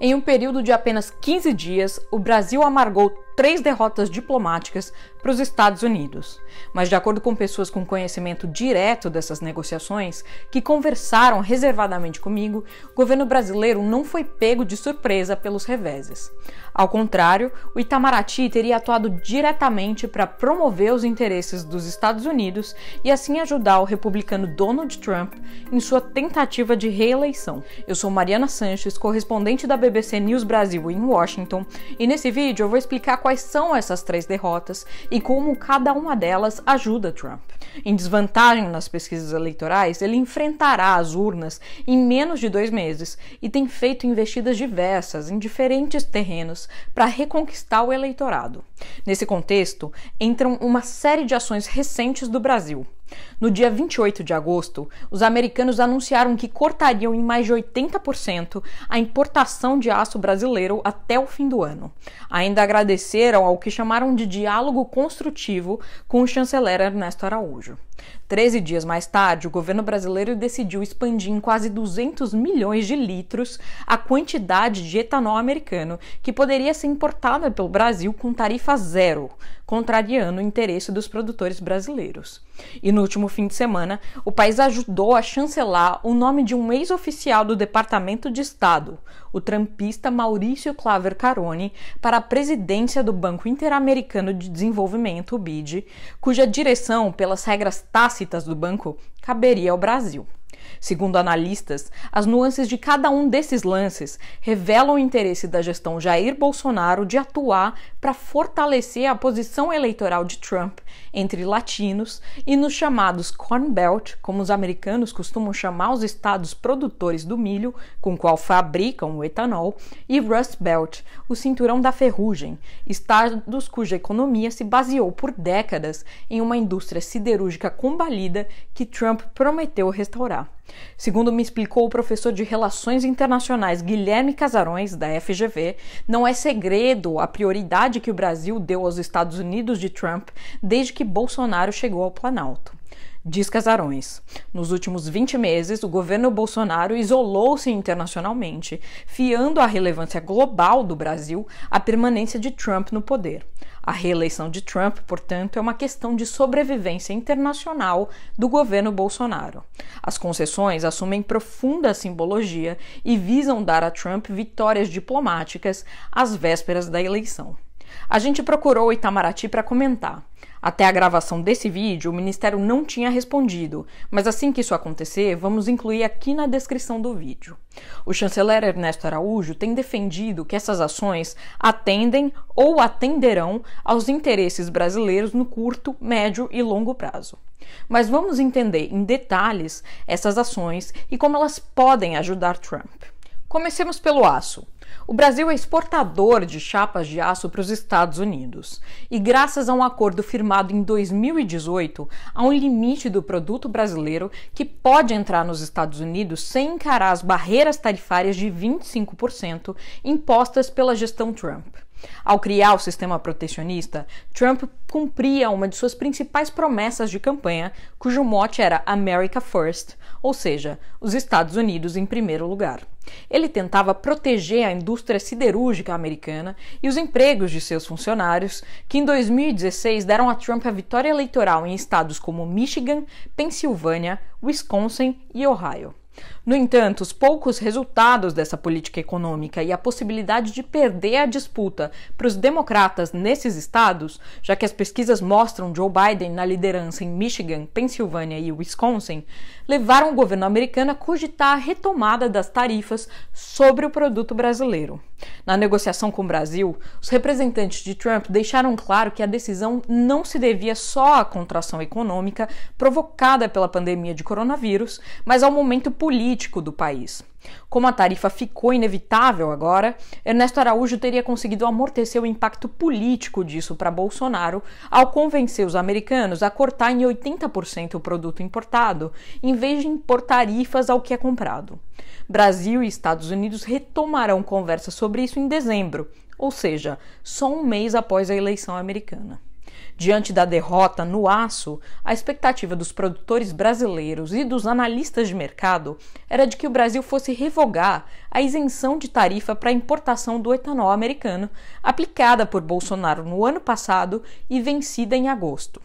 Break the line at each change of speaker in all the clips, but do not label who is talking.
Em um período de apenas 15 dias, o Brasil amargou três derrotas diplomáticas para os Estados Unidos. Mas, de acordo com pessoas com conhecimento direto dessas negociações, que conversaram reservadamente comigo, o governo brasileiro não foi pego de surpresa pelos reveses. Ao contrário, o Itamaraty teria atuado diretamente para promover os interesses dos Estados Unidos e assim ajudar o republicano Donald Trump em sua tentativa de reeleição. Eu sou Mariana Sanches, correspondente da BBC News Brasil em Washington, e nesse vídeo eu vou explicar quais são essas três derrotas e como cada uma delas ajuda Trump. Em desvantagem nas pesquisas eleitorais, ele enfrentará as urnas em menos de dois meses e tem feito investidas diversas em diferentes terrenos para reconquistar o eleitorado. Nesse contexto, entram uma série de ações recentes do Brasil. No dia 28 de agosto, os americanos anunciaram que cortariam em mais de 80% a importação de aço brasileiro até o fim do ano. Ainda agradeceram ao que chamaram de diálogo construtivo com o chanceler Ernesto Araújo. Treze dias mais tarde, o governo brasileiro decidiu expandir em quase 200 milhões de litros a quantidade de etanol americano que poderia ser importada pelo Brasil com tarifa zero, contrariando o interesse dos produtores brasileiros. E no último fim de semana, o país ajudou a chancelar o nome de um ex-oficial do Departamento de Estado, o trampista Maurício Claver Caroni, para a presidência do Banco Interamericano de Desenvolvimento, o BID, cuja direção, pelas regras tácitas do banco caberia ao Brasil. Segundo analistas, as nuances de cada um desses lances revelam o interesse da gestão Jair Bolsonaro de atuar para fortalecer a posição eleitoral de Trump entre latinos e nos chamados Corn Belt, como os americanos costumam chamar os estados produtores do milho, com o qual fabricam o etanol, e Rust Belt, o cinturão da ferrugem, estados cuja economia se baseou por décadas em uma indústria siderúrgica combalida que Trump prometeu restaurar. Segundo me explicou o professor de Relações Internacionais Guilherme Casarões, da FGV, não é segredo a prioridade que o Brasil deu aos Estados Unidos de Trump desde que Bolsonaro chegou ao Planalto. Diz Casarões. Nos últimos 20 meses, o governo Bolsonaro isolou-se internacionalmente, fiando a relevância global do Brasil a permanência de Trump no poder. A reeleição de Trump, portanto, é uma questão de sobrevivência internacional do governo Bolsonaro. As concessões assumem profunda simbologia e visam dar a Trump vitórias diplomáticas às vésperas da eleição. A gente procurou o Itamaraty para comentar. Até a gravação desse vídeo, o Ministério não tinha respondido, mas assim que isso acontecer, vamos incluir aqui na descrição do vídeo. O chanceler Ernesto Araújo tem defendido que essas ações atendem ou atenderão aos interesses brasileiros no curto, médio e longo prazo. Mas vamos entender em detalhes essas ações e como elas podem ajudar Trump. Comecemos pelo aço. O Brasil é exportador de chapas de aço para os Estados Unidos. E graças a um acordo firmado em 2018, há um limite do produto brasileiro que pode entrar nos Estados Unidos sem encarar as barreiras tarifárias de 25% impostas pela gestão Trump. Ao criar o sistema protecionista, Trump cumpria uma de suas principais promessas de campanha, cujo mote era America First, ou seja, os Estados Unidos em primeiro lugar. Ele tentava proteger a indústria siderúrgica americana e os empregos de seus funcionários, que em 2016 deram a Trump a vitória eleitoral em estados como Michigan, Pensilvânia, Wisconsin e Ohio. No entanto, os poucos resultados dessa política econômica e a possibilidade de perder a disputa para os democratas nesses estados, já que as pesquisas mostram Joe Biden na liderança em Michigan, Pensilvânia e Wisconsin, levaram o governo americano a cogitar a retomada das tarifas sobre o produto brasileiro. Na negociação com o Brasil, os representantes de Trump deixaram claro que a decisão não se devia só à contração econômica provocada pela pandemia de coronavírus, mas ao momento político do país. Como a tarifa ficou inevitável agora, Ernesto Araújo teria conseguido amortecer o impacto político disso para Bolsonaro ao convencer os americanos a cortar em 80% o produto importado, em vez de impor tarifas ao que é comprado. Brasil e Estados Unidos retomarão conversas sobre isso em dezembro, ou seja, só um mês após a eleição americana. Diante da derrota no aço, a expectativa dos produtores brasileiros e dos analistas de mercado era de que o Brasil fosse revogar a isenção de tarifa para a importação do etanol americano, aplicada por Bolsonaro no ano passado e vencida em agosto.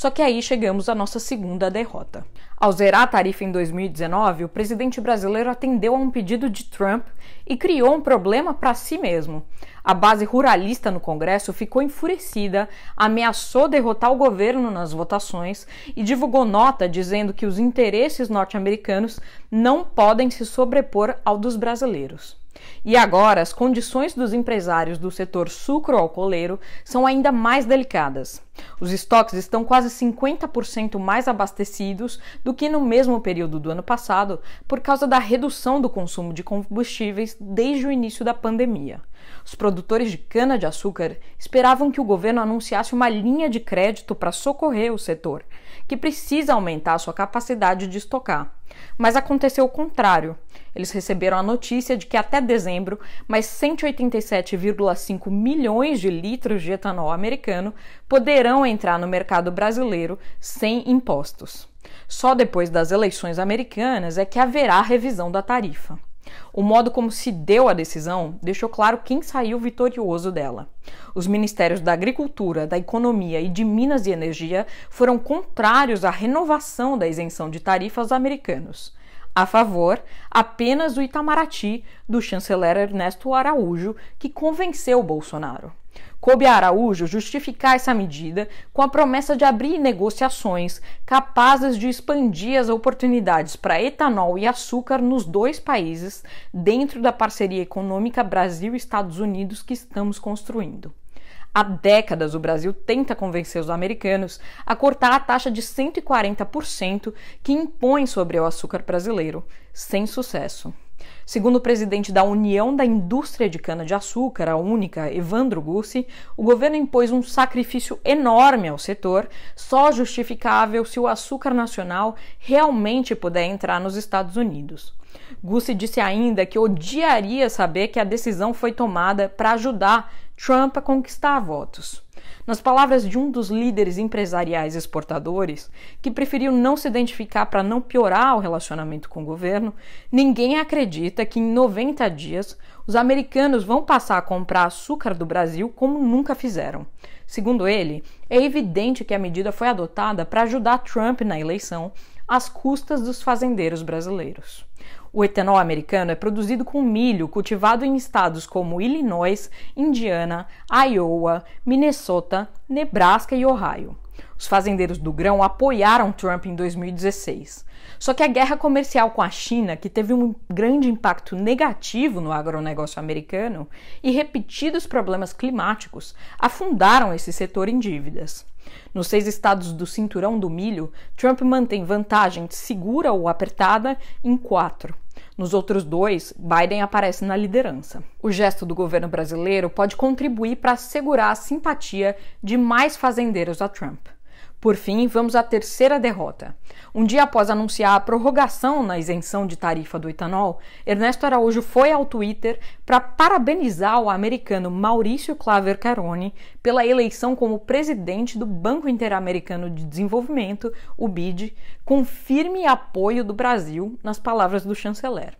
Só que aí chegamos à nossa segunda derrota. Ao zerar a tarifa em 2019, o presidente brasileiro atendeu a um pedido de Trump e criou um problema para si mesmo. A base ruralista no Congresso ficou enfurecida, ameaçou derrotar o governo nas votações e divulgou nota dizendo que os interesses norte-americanos não podem se sobrepor ao dos brasileiros. E agora, as condições dos empresários do setor sucroalcooleiro são ainda mais delicadas. Os estoques estão quase 50% mais abastecidos do que no mesmo período do ano passado, por causa da redução do consumo de combustíveis desde o início da pandemia. Os produtores de cana-de-açúcar esperavam que o governo anunciasse uma linha de crédito para socorrer o setor, que precisa aumentar sua capacidade de estocar. Mas aconteceu o contrário. Eles receberam a notícia de que até dezembro, mais 187,5 milhões de litros de etanol americano poderão poderão entrar no mercado brasileiro sem impostos. Só depois das eleições americanas é que haverá revisão da tarifa. O modo como se deu a decisão deixou claro quem saiu vitorioso dela. Os ministérios da Agricultura, da Economia e de Minas e Energia foram contrários à renovação da isenção de tarifas americanos. A favor, apenas o Itamaraty do chanceler Ernesto Araújo, que convenceu Bolsonaro. Coube a Araújo justificar essa medida com a promessa de abrir negociações capazes de expandir as oportunidades para etanol e açúcar nos dois países, dentro da parceria econômica Brasil-Estados Unidos que estamos construindo. Há décadas, o Brasil tenta convencer os americanos a cortar a taxa de 140% que impõe sobre o açúcar brasileiro, sem sucesso. Segundo o presidente da União da Indústria de Cana-de-Açúcar, a única, Evandro Gussi, o governo impôs um sacrifício enorme ao setor, só justificável se o açúcar nacional realmente puder entrar nos Estados Unidos. Gussi disse ainda que odiaria saber que a decisão foi tomada para ajudar Trump a conquistar votos. Nas palavras de um dos líderes empresariais exportadores, que preferiu não se identificar para não piorar o relacionamento com o governo, ninguém acredita que em 90 dias os americanos vão passar a comprar açúcar do Brasil como nunca fizeram. Segundo ele, é evidente que a medida foi adotada para ajudar Trump na eleição às custas dos fazendeiros brasileiros. O etanol americano é produzido com milho cultivado em estados como Illinois, Indiana, Iowa, Minnesota, Nebraska e Ohio. Os fazendeiros do grão apoiaram Trump em 2016. Só que a guerra comercial com a China, que teve um grande impacto negativo no agronegócio americano, e repetidos problemas climáticos afundaram esse setor em dívidas. Nos seis estados do cinturão do milho, Trump mantém vantagem segura ou apertada em quatro. Nos outros dois, Biden aparece na liderança. O gesto do governo brasileiro pode contribuir para assegurar a simpatia de mais fazendeiros a Trump. Por fim, vamos à terceira derrota. Um dia após anunciar a prorrogação na isenção de tarifa do etanol, Ernesto Araújo foi ao Twitter para parabenizar o americano Maurício Claver Caroni pela eleição como presidente do Banco Interamericano de Desenvolvimento, o BID, com firme apoio do Brasil, nas palavras do chanceler.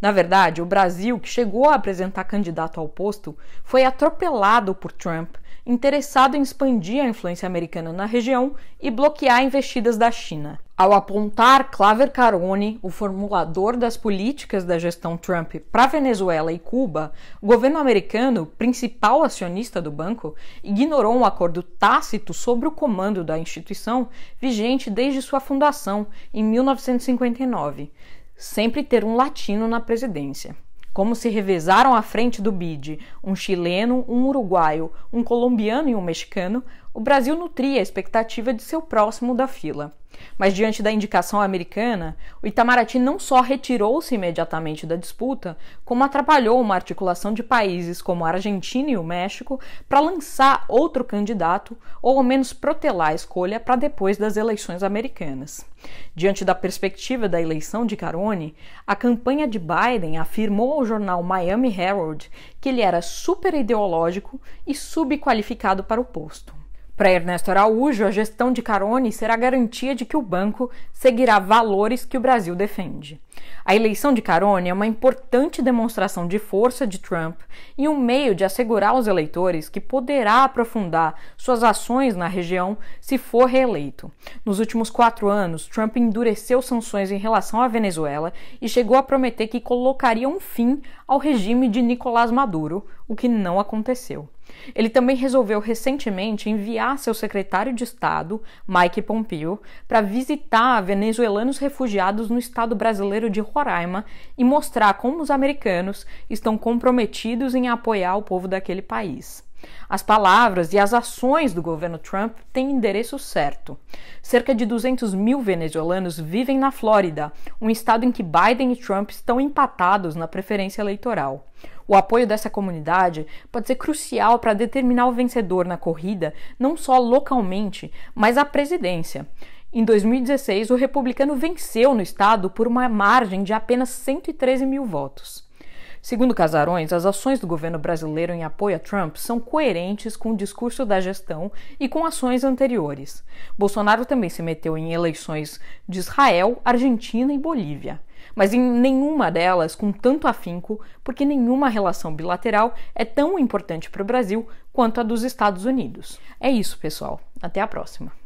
Na verdade, o Brasil, que chegou a apresentar candidato ao posto, foi atropelado por Trump interessado em expandir a influência americana na região e bloquear investidas da China. Ao apontar Claver Caroni, o formulador das políticas da gestão Trump para Venezuela e Cuba, o governo americano, principal acionista do banco, ignorou um acordo tácito sobre o comando da instituição vigente desde sua fundação em 1959, sempre ter um latino na presidência. Como se revezaram à frente do BID, um chileno, um uruguaio, um colombiano e um mexicano, o Brasil nutria a expectativa de seu próximo da fila. Mas diante da indicação americana, o Itamaraty não só retirou-se imediatamente da disputa, como atrapalhou uma articulação de países como a Argentina e o México para lançar outro candidato ou ao menos protelar a escolha para depois das eleições americanas. Diante da perspectiva da eleição de Carone, a campanha de Biden afirmou ao jornal Miami Herald que ele era super ideológico e subqualificado para o posto. Para Ernesto Araújo, a gestão de Carone será garantia de que o banco seguirá valores que o Brasil defende. A eleição de Carone é uma importante demonstração de força de Trump e um meio de assegurar aos eleitores que poderá aprofundar suas ações na região se for reeleito. Nos últimos quatro anos, Trump endureceu sanções em relação à Venezuela e chegou a prometer que colocaria um fim ao regime de Nicolás Maduro, o que não aconteceu. Ele também resolveu recentemente enviar seu secretário de Estado, Mike Pompeo, para visitar venezuelanos refugiados no estado brasileiro de Roraima e mostrar como os americanos estão comprometidos em apoiar o povo daquele país. As palavras e as ações do governo Trump têm endereço certo. Cerca de 200 mil venezuelanos vivem na Flórida, um estado em que Biden e Trump estão empatados na preferência eleitoral. O apoio dessa comunidade pode ser crucial para determinar o vencedor na corrida, não só localmente, mas à presidência. Em 2016, o republicano venceu no estado por uma margem de apenas 113 mil votos. Segundo Casarões, as ações do governo brasileiro em apoio a Trump são coerentes com o discurso da gestão e com ações anteriores. Bolsonaro também se meteu em eleições de Israel, Argentina e Bolívia mas em nenhuma delas com tanto afinco, porque nenhuma relação bilateral é tão importante para o Brasil quanto a dos Estados Unidos. É isso, pessoal. Até a próxima.